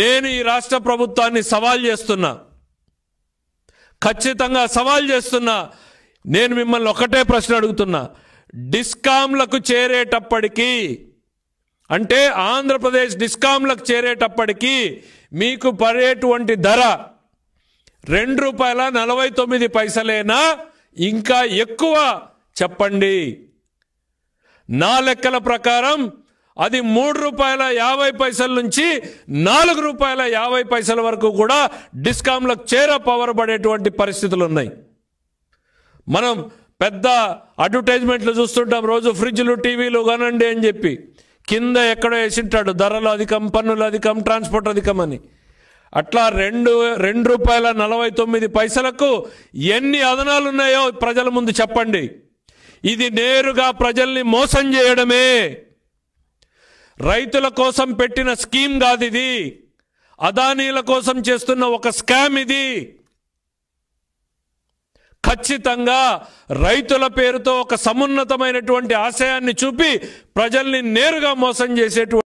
నేను ఈ రాష్ట్ర ప్రభుత్వాన్ని సవాల్ చేస్తున్నా ఖచ్చితంగా సవాల్ చేస్తున్నా నేను మిమ్మల్ని ఒకటే ప్రశ్న అడుగుతున్నా డిస్కామ్లకు చేరేటప్పటికీ అంటే ఆంధ్రప్రదేశ్ డిస్కామ్లకు చేరేటప్పటికీ మీకు పడేటువంటి ధర రెండు రూపాయల నలభై తొమ్మిది పైసలేనా ఇంకా ఎక్కువ చెప్పండి నా లెక్కల ప్రకారం అది మూడు రూపాయల యాభై పైసల నుంచి నాలుగు రూపాయల యాభై పైసల వరకు కూడా డిస్కామ్లకు చేర పవర్ పడేటువంటి పరిస్థితులు ఉన్నాయి మనం పెద్ద అడ్వర్టైజ్మెంట్లు చూస్తుంటాం రోజు ఫ్రిడ్జ్లు టీవీలు కనండి అని చెప్పి కింద ఎక్కడో వేసింటాడు ధరలు అధికం పన్నులు అధికం ట్రాన్స్పోర్ట్ అధికం అని అట్లా రెండు రెండు రూపాయల నలభై తొమ్మిది పైసలకు ఎన్ని అదనాలు ఉన్నాయో ప్రజల ముందు చెప్పండి ఇది నేరుగా ప్రజల్ని మోసం చేయడమే రైతుల కోసం పెట్టిన స్కీమ్ కాదు ఇది అదానీల కోసం చేస్తున్న ఒక స్కామ్ ఇది ఖచ్చితంగా రైతుల పేరుతో ఒక సమున్నతమైనటువంటి ఆశయాన్ని చూపి ప్రజల్ని నేరుగా మోసం చేసేటువంటి